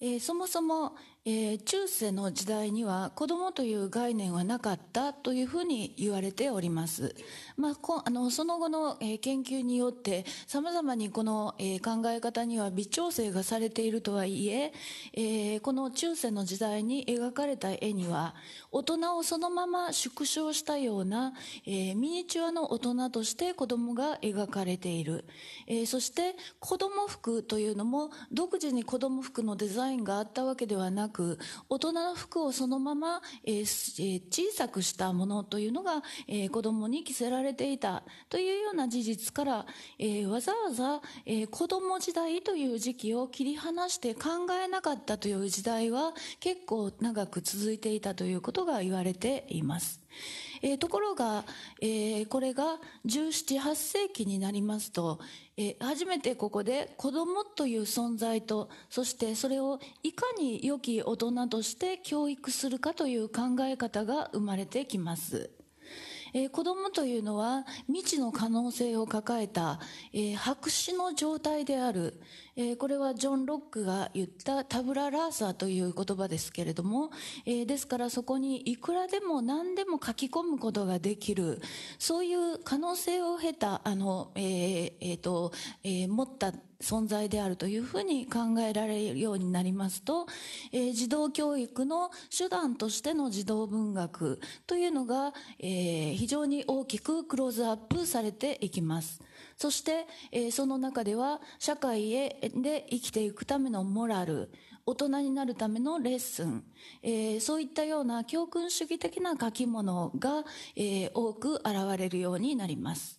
えー、そもそも、えー、中世の時代には子供という概念はなかったというふうに言われております。まあ、こあのその後の、えー、研究によって様々にこの、えー、考え方には微調整がされているとはいええー、この中世の時代に描かれた絵には大人をそのまま縮小したような、えー、ミニチュアの大人として子供が描かれている。えー、そして子供服というのも独自に子供服のデザインサインがあったわけではなく、大人の服をそのまま、えー、小さくしたものというのが、えー、子供に着せられていたというような事実から、えー、わざわざ、えー、子供時代という時期を切り離して考えなかったという時代は結構長く続いていたということが言われています。えー、ところが、えー、これが17、8世紀になりますと、えー、初めてここで子供という存在と、そしてそれをいかに良き大人として教育するかという考え方が生まれてきます。えー、子供というのは未知の可能性を抱えた、えー、白紙の状態である、えー、これはジョン・ロックが言ったタブラ・ラーサーという言葉ですけれども、えー、ですからそこにいくらでも何でも書き込むことができる、そういう可能性を経た、あの、えー、えー、と、えー、持った存在であるというふうに考えられるようになりますと、えー、児童教育の手段としての児童文学というのが、えー、非常に大きくクローズアップされていきます。そして、えー、その中では社会へで生きていくためのモラル、大人になるためのレッスン、えー、そういったような教訓主義的な書き物が、えー、多く現れるようになります。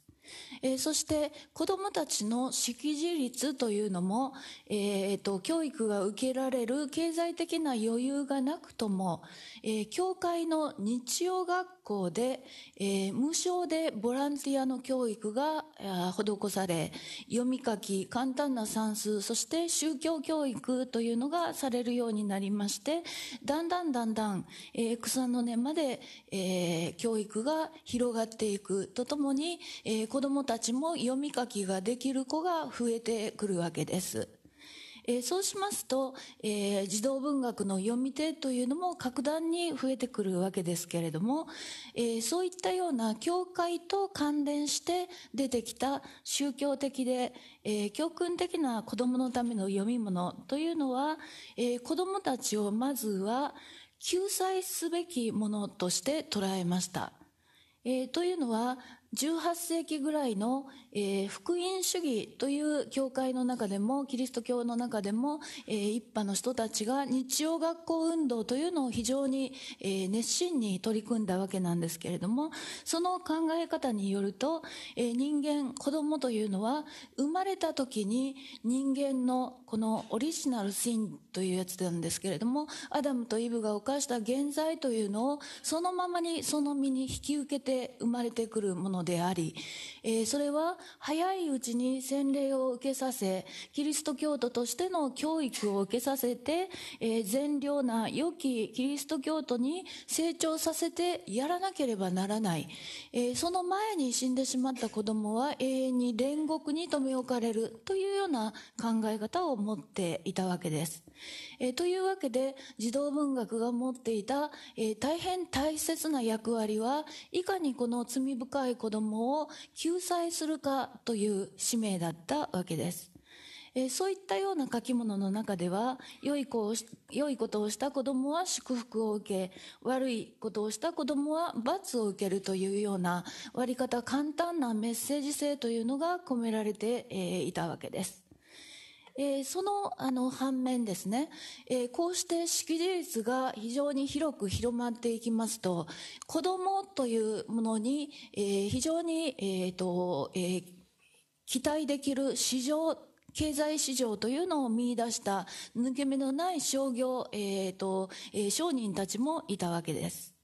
えー、そして子どもたちの識字率というのも、えーと、教育が受けられる経済的な余裕がなくとも、えー、教会の日曜学校で、えー、無償でボランティアの教育が施され、読み書き、簡単な算数、そして宗教教育というのがされるようになりまして、だんだんだんだん、えー、草の根まで、えー、教育が広がっていくとともに、えー、子供たちも読み書きができる子が増えてくるわけです。えそうしますと、え児童文学の読み手というのも格段に増えてくるわけですけれども、えそういったような教会と関連して出てきた宗教的で、え教訓的な子供のための読み物というのは、え子供たちをまずは救済すべきものとして捉えました。えー、というのは18世紀ぐらいの、えー、福音主義という教会の中でも、キリスト教の中でも、えー、一派の人たちが日曜学校運動というのを非常に、えー、熱心に取り組んだわけなんですけれども、その考え方によると、えー、人間、子供というのは、生まれた時に人間のこのオリジナルシンというやつなんですけれども、アダムとイブが犯した現在というのを、そのままにその身に引き受けて生まれてくるもののであり、えー、それは早いうちに洗礼を受けさせ、キリスト教徒としての教育を受けさせて、えー、善良な良きキリスト教徒に成長させてやらなければならない。えー、その前に死んでしまった子供は永遠に煉獄に留め置かれるというような考え方を持っていたわけです。えー、というわけで、児童文学が持っていた、えー、大変大切な役割は、いかにこの罪深い子子供を救済するかという使命だったわけです。えー、そういったような書き物の中では、良い子を良いことをした子供は祝福を受け、悪いことをした子供は罰を受けるというような割り方簡単なメッセージ性というのが込められて、えー、いたわけです。えー、その、あの、反面ですね、えー、こうして識字率が非常に広く広まっていきますと、子どもというものに、えー、非常に、えと、え期待できる市場経済市場というのを見出した抜け目のない商業、えー、と、えー、商人たちもいたわけです。